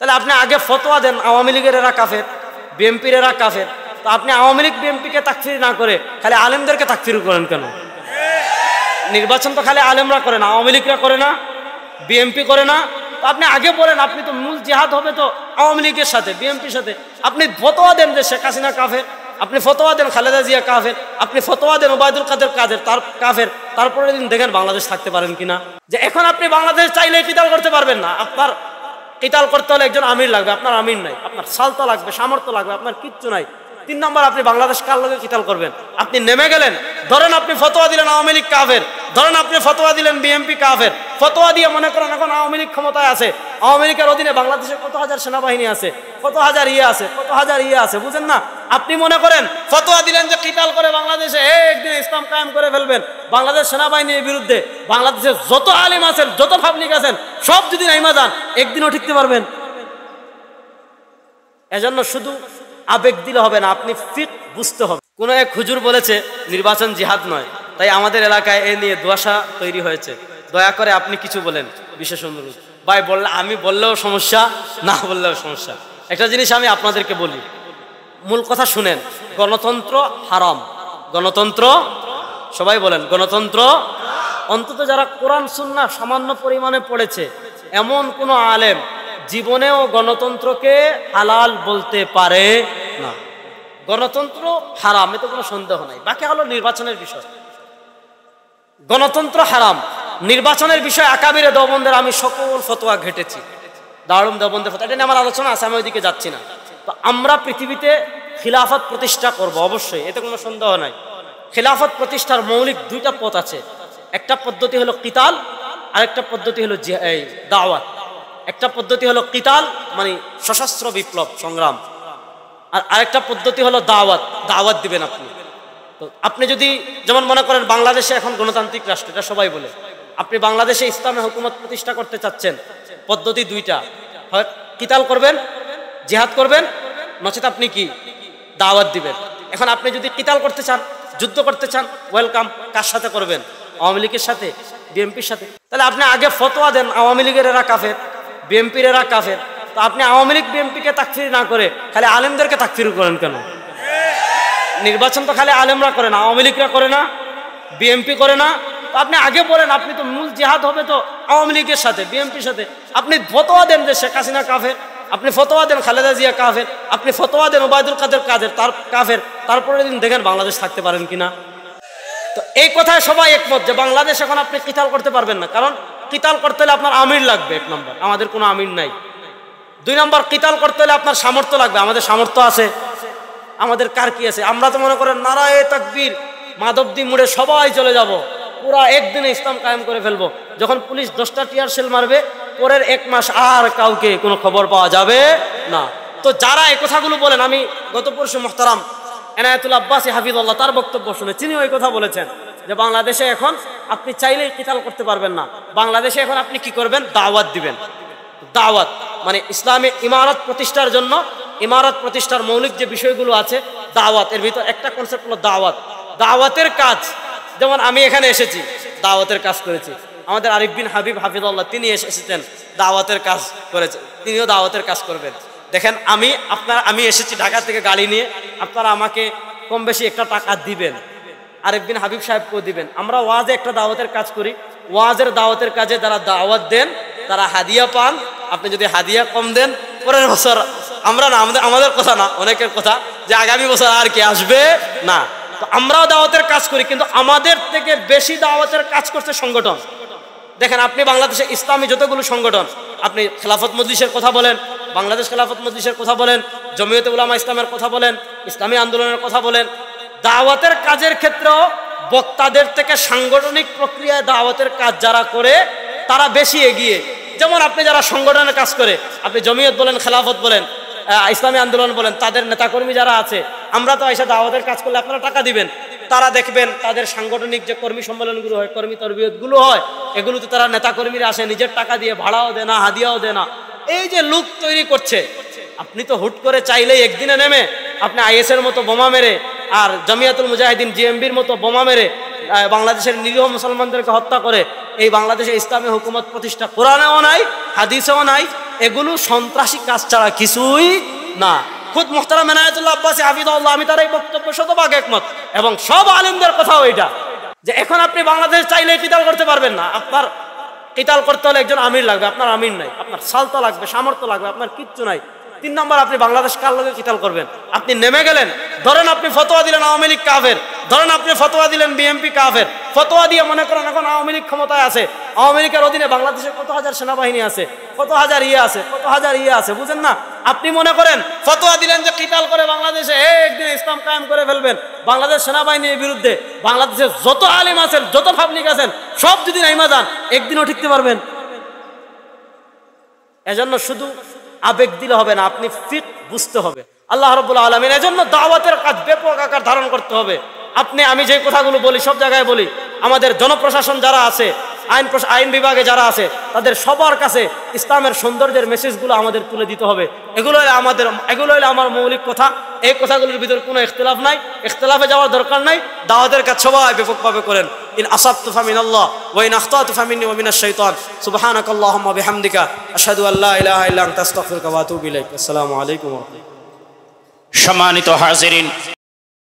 তাহলে আপনি আগে ফতোয়া দেন আওয়ামী লীগের এরা কাফের বিএমপির এরা কাফের তো আপনি আওয়ামী লীগ বিএমপিকে তাকফির না করে খালি আলেমদেরকে তাকফির করেন কেন নির্বাচন তো খালি আলেমরা করে না আওয়ামী লীগরা করে না বিএমপি করে না তো আপনি আগে বলেন আপনি তো মূল জেহাদ হবে তো আওয়ামী লীগের সাথে বিএমপির সাথে আপনি ফতোয়া দেন যে শেখ হাসিনা কাফের আপনি ফতোয়া দেন খালেদা জিয়া কাফের আপনি ফতোয়া দেন ওবায়দুল কাদের কাদের তার কাফের তারপরে দিন দেখেন বাংলাদেশ থাকতে পারেন কিনা যে এখন আপনি বাংলাদেশ চাইলে কিতাল করতে পারবেন না আপনার কিতাল করতে হলে একজন আমির লাগবে আপনার আমির নাই আপনার সালতা লাগবে সামর্থ্য লাগবে আপনার কিচ্ছু নাই তিন নম্বর আপনি বাংলাদেশ কার লোকের কিতাল করবেন আপনি নেমে গেলেন ধরেন আপনি ফতোয়া দিলেন আওয়ামী লীগ কাফের ধরেন আপনি ফতোয়া দিলেন বিএমপি কাফের ফতোয়া দিয়ে মনে করেন এখন আওয়ামী লীগ ক্ষমতায় আছে আওয়ামী লীগের অধীনে বাংলাদেশে কত হাজার সেনাবাহিনী আছে কত হাজার ইয়ে আছে কত হাজার ইয়ে আছে বুঝেন না আপনি মনে করেন ফতোয়া দিলেন যে কিতাল করে বাংলাদেশে একদিন ইসলাম কায়েম করে ফেলবেন বাংলাদেশ সেনাবাহিনীর বিরুদ্ধে বাংলাদেশের যত আলিম আছেন যত পাবলিক আছেন সব যদি নাইমা যান একদিনও ঠিকতে পারবেন এজন্য শুধু আবেগ দিলে হবে না আপনি ফিট বুঝতে হবে কোন এক খুজুর বলেছে নির্বাচন জিহাদ নয় তাই আমাদের এলাকায় এ নিয়ে দোয়াশা তৈরি হয়েছে দয়া করে আপনি কিছু বলেন বিশেষ অনুরোধ ভাই বললে আমি বললেও সমস্যা না বললেও সমস্যা একটা জিনিস আমি আপনাদেরকে বলি মূল কথা শুনেন গণতন্ত্র হারাম গণতন্ত্র সবাই বলেন গণতন্ত্র অন্তত যারা কোরআন সুন্না সামান্য পরিমাণে পড়েছে এমন কোনো আলেম জীবনেও গণতন্ত্রকে হালাল বলতে পারে না গণতন্ত্র হারাম এতে কোনো সন্দেহ নাই বাকি হলো নির্বাচনের বিষয় গণতন্ত্র হারাম নির্বাচনের বিষয় আকাবিরে দবন্দের আমি সকল ফতোয়া ঘেটেছি দারুম দবন্দের ফতোয়া এটা নিয়ে আমার আলোচনা আছে আমি যাচ্ছি না তো আমরা পৃথিবীতে খিলাফত প্রতিষ্ঠা করব অবশ্যই এতে কোনো সন্দেহ নাই খিলাফত প্রতিষ্ঠার মৌলিক দুইটা পথ আছে একটা পদ্ধতি হলো কিতাল আর একটা পদ্ধতি হলো দাওয়াত একটা পদ্ধতি হলো কিতাল মানে সশস্ত্র বিপ্লব সংগ্রাম আর আরেকটা পদ্ধতি হলো দাওয়াত দাওয়াত দিবেন আপনি তো আপনি যদি যেমন মনে করেন বাংলাদেশে এখন গণতান্ত্রিক রাষ্ট্র এটা সবাই বলে আপনি বাংলাদেশে ইসলামের হুকুমত প্রতিষ্ঠা করতে চাচ্ছেন পদ্ধতি দুইটা হয় কিতাল করবেন জেহাদ করবেন নচেত আপনি কি দাওয়াত দিবেন এখন আপনি যদি কিতাল করতে চান যুদ্ধ করতে চান ওয়েলকাম কার সাথে করবেন আওয়ামী লীগের সাথে বিএনপির সাথে তাহলে আপনি আগে ফতোয়া দেন আওয়ামী লীগের এরা কাফের বিএনপির এরা কাফের তো আপনি আওয়ামী লীগ বিএনপিকে তাকফির না করে খালি আলেমদেরকে তাকফির করেন কেন নির্বাচন তো খালি আলেমরা করে না আওয়ামী লীগরা করে না বিএমপি করে না তো আপনি আগে বলেন আপনি তো মূল জেহাদ হবে তো আওয়ামী লীগের সাথে বিএমপির সাথে আপনি ফতোয়া দেন যে শেখ হাসিনা কাফের আপনি ফতোয়া দেন খালেদা জিয়া কাফের আপনি ফতোয়া দেন ওবায়দুল কাদের কাদের তার কাফের তারপরে দিন দেখেন বাংলাদেশ থাকতে পারেন কিনা এই কথায় সবাই একমত যে বাংলাদেশ এখন আপনি কিতাল করতে পারবেন না কারণ কিতাল করতে হলে আপনার আমির লাগবে এক নম্বর আমাদের কোনো আমির নাই দুই নম্বর কিতাল করতে হলে আপনার সামর্থ্য লাগবে আমাদের সামর্থ্য আছে আমাদের কার কি আছে আমরা তো মনে করেন নারায় তাকবীর মাধবদী মুড়ে সবাই চলে যাব। পুরা একদিনে ইসলাম কায়েম করে ফেলবো যখন পুলিশ দশটা টিয়ার সেল মারবে পরের এক মাস আর কাউকে কোনো খবর পাওয়া যাবে না তো যারা এ কথাগুলো বলেন আমি গত পরশু মোহতারাম এনায়তুল আব্বাস হাফিজ আল্লাহ তার বক্তব্য শুনে তিনি ওই কথা বলেছেন যে বাংলাদেশে এখন আপনি চাইলেই কিতাল করতে পারবেন না বাংলাদেশে এখন আপনি কি করবেন দাওয়াত দিবেন দাওয়াত মানে ইসলামে ইমারত প্রতিষ্ঠার জন্য ইমারত প্রতিষ্ঠার মৌলিক যে বিষয়গুলো আছে দাওয়াত এর ভিতর একটা কনসেপ্ট হলো দাওয়াত দাওয়াতের কাজ যেমন আমি এখানে এসেছি দাওয়াতের কাজ করেছি আমাদের আরিফ বিন হাবিব হাফিজ আল্লাহ তিনি এসেছেন দাওয়াতের কাজ করেছে তিনিও দাওয়াতের কাজ করবেন দেখেন আমি আপনার আমি এসেছি ঢাকা থেকে গাড়ি নিয়ে আপনারা আমাকে কম বেশি একটা টাকা দিবেন আরেকদিন হাবিব সাহেবকেও দিবেন আমরা ওয়াজে একটা দাওয়াতের কাজ করি ওয়াজের দাওয়াতের কাজে যারা দাওয়াত দেন তারা হাদিয়া পান আপনি যদি হাদিয়া কম দেন পরের বছর আমরা না আমাদের আমাদের কথা না অনেকের কথা যে আগামী বছর আর কি আসবে না তো আমরাও দাওয়াতের কাজ করি কিন্তু আমাদের থেকে বেশি দাওয়াতের কাজ করছে সংগঠন দেখেন আপনি বাংলাদেশে ইসলামী যতগুলো সংগঠন আপনি খেলাফত মজলিসের কথা বলেন বাংলাদেশ খেলাফত মজলিসের কথা বলেন জমিয়ত উলামা ইসলামের কথা বলেন ইসলামী আন্দোলনের কথা বলেন দাওয়াতের কাজের ক্ষেত্রেও বক্তাদের থেকে সাংগঠনিক প্রক্রিয়ায় দাওয়াতের কাজ যারা করে তারা বেশি এগিয়ে যেমন আপনি যারা সংগঠনের কাজ করে আপনি জমিয়ত বলেন খেলাফত বলেন ইসলামী আন্দোলন বলেন তাদের নেতাকর্মী যারা আছে আমরা তো এসে দাওয়াতের কাজ করলে আপনারা টাকা দিবেন তারা দেখবেন তাদের সাংগঠনিক যে কর্মী সম্মেলনগুলো হয় কর্মী তরবিয়তগুলো হয় এগুলোতে তারা নেতাকর্মীরা আসে নিজের টাকা দিয়ে ভাড়াও দেয় না হাদিয়াও দেয় না এই যে লুক তৈরি করছে আপনি তো হুট করে চাইলেই একদিনে নেমে আপনি আইএসের মতো বোমা মেরে আর জমিয়াতুল মুজাহিদিন জিএমবির মতো বোমা মেরে বাংলাদেশের নিরীহ মুসলমানদেরকে হত্যা করে এই বাংলাদেশে ইসলামী হুকুমত প্রতিষ্ঠা কোরআনেও নাই হাদিসেও নাই এগুলো সন্ত্রাসী কাজ ছাড়া কিছুই না খুদ মোহতারা মেনায়তুল্লাহ আব্বাসী হাফিদুল্লাহ আমি তার এই বক্তব্য শতভাগ একমত এবং সব আলিমদের কথাও এটা যে এখন আপনি বাংলাদেশ চাইলে কিতাল করতে পারবেন না আপনার কিতাল করতে হলে একজন আমির লাগবে আপনার আমির নাই আপনার সালতা লাগবে সামর্থ্য লাগবে আপনার কিচ্ছু নাই তিন নম্বর আপনি বাংলাদেশ কার লোকে কিতাল করবেন আপনি নেমে গেলেন ধরেন আপনি ফতোয়া দিলেন আওয়ামী লীগ কাফের ধরেন আপনি ফতোয়া দিলেন বিএমপি কাফের ফতোয়া দিয়ে মনে করেন এখন আওয়ামী লীগ ক্ষমতায় আছে আওয়ামী লীগের অধীনে বাংলাদেশে কত হাজার সেনাবাহিনী আছে কত হাজার ইয়ে আছে কত হাজার ইয়ে আছে বুঝেন না আপনি মনে করেন ফতোয়া দিলেন যে কিতাল করে বাংলাদেশে একদিন ইসলাম কায়েম করে ফেলবেন বাংলাদেশ সেনাবাহিনীর বিরুদ্ধে বাংলাদেশে যত আলিম আছেন যত পাবলিক আছেন সব যদি নাইমা যান একদিনও ঠিকতে পারবেন এজন্য শুধু আবেগ দিলে হবে না আপনি ফিট বুঝতে হবে আল্লাহ রবুল্লা আলমিন এজন্য দাওয়াতের কাজ ব্যাপক আকার ধারণ করতে হবে আপনি আমি যে কথাগুলো বলি সব জায়গায় বলি আমাদের জনপ্রশাসন যারা আছে আইন আইন বিভাগে যারা আছে তাদের সবার কাছে ইসলামের সৌন্দর্যের মেসেজগুলো আমাদের তুলে দিতে হবে এগুলো হলে আমাদের এগুলো হলে আমার মৌলিক কথা এই কথাগুলোর ভিতরে কোনো ইখতলাফ নাই ইখতলাফে যাওয়ার দরকার নাই দাওয়াতের কাজ সবাই ব্যাপকভাবে করেন ইন আসাব তুফামিন আল্লাহ ওয়াইন আখতা তুফামিন ওমিনা শৈতান সুবাহানক আল্লাহ বিহামদিকা আসাদু আল্লাহ ইলাহ ইল্লাম আসসালামু আলাইকুম সম্মানিত হাজেরিন